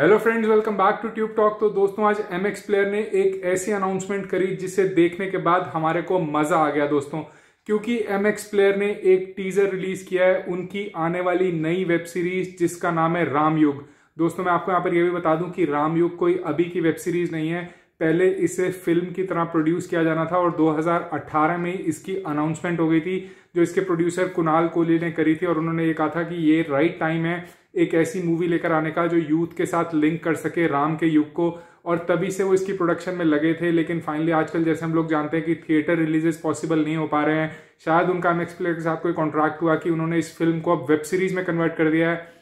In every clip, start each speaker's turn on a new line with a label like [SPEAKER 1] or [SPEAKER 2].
[SPEAKER 1] hello friends welcome back to Tube Talk तो दोस्तों आज एम एक्स प्लेयर ने एक ऐसी अनाउंसमेंट करी जिसे देखने के बाद हमारे को मजा आ गया दोस्तों क्योंकि एम एक्स प्लेयर ने एक टीजर रिलीज किया है उनकी आने वाली नई वेब सीरीज जिसका नाम है रामयुग दोस्तों मैं आपको यहाँ पर यह भी बता दूं कि रामयुग कोई अभी की वेब सीरीज नहीं है पहले इसे फिल्म की तरह प्रोड्यूस किया जाना था और 2018 में इसकी अनाउंसमेंट हो गई थी जो इसके प्रोड्यूसर कुणाल कोहली ने करी थी और उन्होंने ये कहा था कि ये राइट टाइम है एक ऐसी मूवी लेकर आने का जो यूथ के साथ लिंक कर सके राम के युग को और तभी से वो इसकी प्रोडक्शन में लगे थे लेकिन फाइनली आजकल जैसे हम लोग जानते हैं कि थिएटर रिलीजेस पॉसिबल नहीं हो पा रहे हैं शायद उनका एम के साथ कोई कॉन्ट्रैक्ट हुआ कि उन्होंने इस फिल्म को अब वेब सीरीज में कन्वर्ट कर दिया है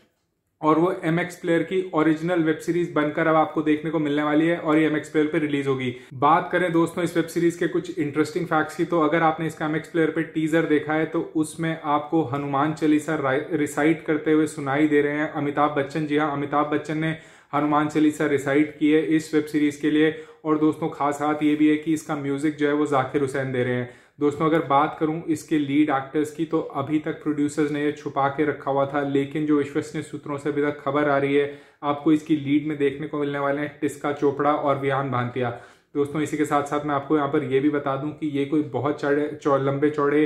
[SPEAKER 1] और वो एम एक्स प्लेयर की ओरिजिनल वेब सीरीज बनकर अब आपको देखने को मिलने वाली है और ये एम एक्स प्लेयर पर रिलीज होगी बात करें दोस्तों इस वेब सीरीज के कुछ इंटरेस्टिंग फैक्ट्स की तो अगर आपने इसका एम एक्स प्लेयर पर टीजर देखा है तो उसमें आपको हनुमान चालीसा रिसाइट करते हुए सुनाई दे रहे हैं अमिताभ बच्चन जी हाँ अमिताभ बच्चन ने हनुमान चालीसा रिसाइट की है इस वेब सीरीज के लिए और दोस्तों खास बात ये भी है कि इसका म्यूजिक जो है वो जाकिर हुसैन दे रहे हैं दोस्तों अगर बात करूं इसके लीड एक्टर्स की तो अभी तक प्रोड्यूसर्स ने ये छुपा के रखा हुआ था लेकिन जो विश्वसनीय सूत्रों से अभी तक खबर आ रही है आपको इसकी लीड में देखने को मिलने वाले हैं टिस्का चोपड़ा और विहान भांतिया दोस्तों इसी के साथ साथ मैं आपको यहाँ पर यह भी बता दूं कि ये कोई बहुत चढ़े चौ, लंबे चौड़े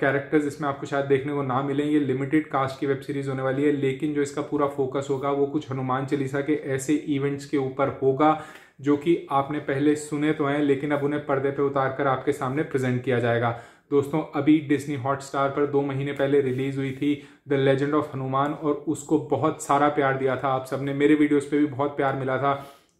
[SPEAKER 1] कैरेक्टर्स इसमें आपको शायद देखने को ना मिले ये लिमिटेड कास्ट की वेब सीरीज़ होने वाली है लेकिन जो इसका पूरा फोकस होगा वो कुछ हनुमान चालीसा के ऐसे इवेंट्स के ऊपर होगा जो कि आपने पहले सुने तो हैं लेकिन अब उन्हें पर्दे पे उतार कर आपके सामने प्रेजेंट किया जाएगा दोस्तों अभी हॉट हॉटस्टार पर दो महीने पहले रिलीज हुई थी द लेजेंड ऑफ हनुमान और उसको बहुत सारा प्यार दिया था आप सबने मेरे वीडियोस पे भी बहुत प्यार मिला था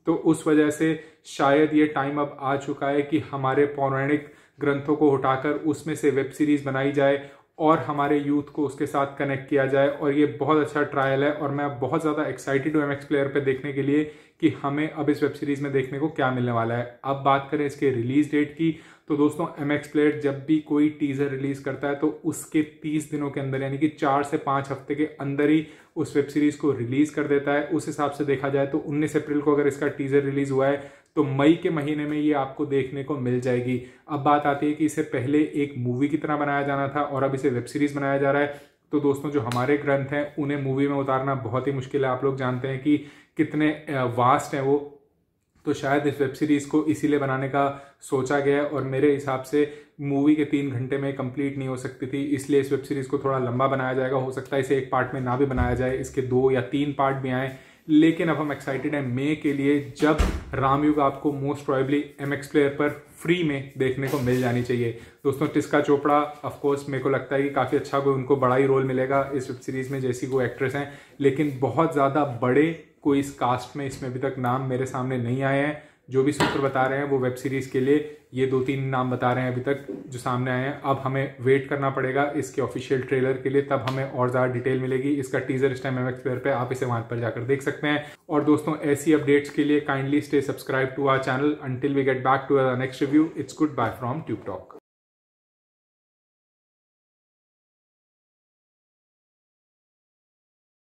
[SPEAKER 1] तो उस वजह से शायद ये टाइम अब आ चुका है कि हमारे पौराणिक ग्रंथों को हटाकर उसमें से वेब सीरीज़ बनाई जाए और हमारे यूथ को उसके साथ कनेक्ट किया जाए और ये बहुत अच्छा ट्रायल है और मैं बहुत ज़्यादा एक्साइटेड हूँ एम एक्स प्लेयर पर देखने के लिए कि हमें अब इस वेब सीरीज़ में देखने को क्या मिलने वाला है अब बात करें इसके रिलीज़ डेट की तो दोस्तों एम एक्स जब भी कोई टीज़र रिलीज़ करता है तो उसके तीस दिनों के अंदर यानी कि चार से पाँच हफ्ते के अंदर ही उस वेब सीरीज़ को रिलीज़ कर देता है उस हिसाब से देखा जाए तो उन्नीस अप्रैल को अगर इसका टीज़र रिलीज़ हुआ है तो मई के महीने में ये आपको देखने को मिल जाएगी अब बात आती है कि इसे पहले एक मूवी की तरह बनाया जाना था और अब इसे वेब सीरीज़ बनाया जा रहा है तो दोस्तों जो हमारे ग्रंथ हैं उन्हें मूवी में उतारना बहुत ही मुश्किल है आप लोग जानते हैं कि कितने वास्ट हैं वो तो शायद इस वेब सीरीज़ को इसीलिए बनाने का सोचा गया है और मेरे हिसाब से मूवी के तीन घंटे में कंप्लीट नहीं हो सकती थी इसलिए इस वेब सीरीज़ को थोड़ा लंबा बनाया जाएगा हो सकता है इसे एक पार्ट में ना भी बनाया जाए इसके दो या तीन पार्ट भी आएँ लेकिन अब हम एक्साइटेड हैं मे के लिए जब रामयुग आपको most probably M X Player पर फ्री में देखने को मिल जानी चाहिए दोस्तों टिस्का चोपड़ा ऑफकोर्स मेरे को लगता है कि काफ़ी अच्छा कोई उनको बड़ा ही रोल मिलेगा इस वेब सीरीज़ में जैसी कोई एक्ट्रेस हैं लेकिन बहुत ज़्यादा बड़े कोई इस कास्ट में इसमें अभी तक नाम मेरे सामने नहीं आए हैं जो भी सूत्र बता रहे हैं वो वेब सीरीज़ के लिए ये दो तीन नाम बता रहे हैं अभी तक जो सामने आए हैं अब हमें वेट करना पड़ेगा इसके ऑफिशियल ट्रेलर के लिए तब हमें और ज़्यादा डिटेल मिलेगी इसका टीजर इस टाइम एम एक्सप्लेयर पर आप इसे वहां पर जाकर देख सकते हैं और दोस्तों ऐसी अपडेट्स के लिए kindly stay subscribe to our channel until we get back to uh next review it's goodbye from Tube talk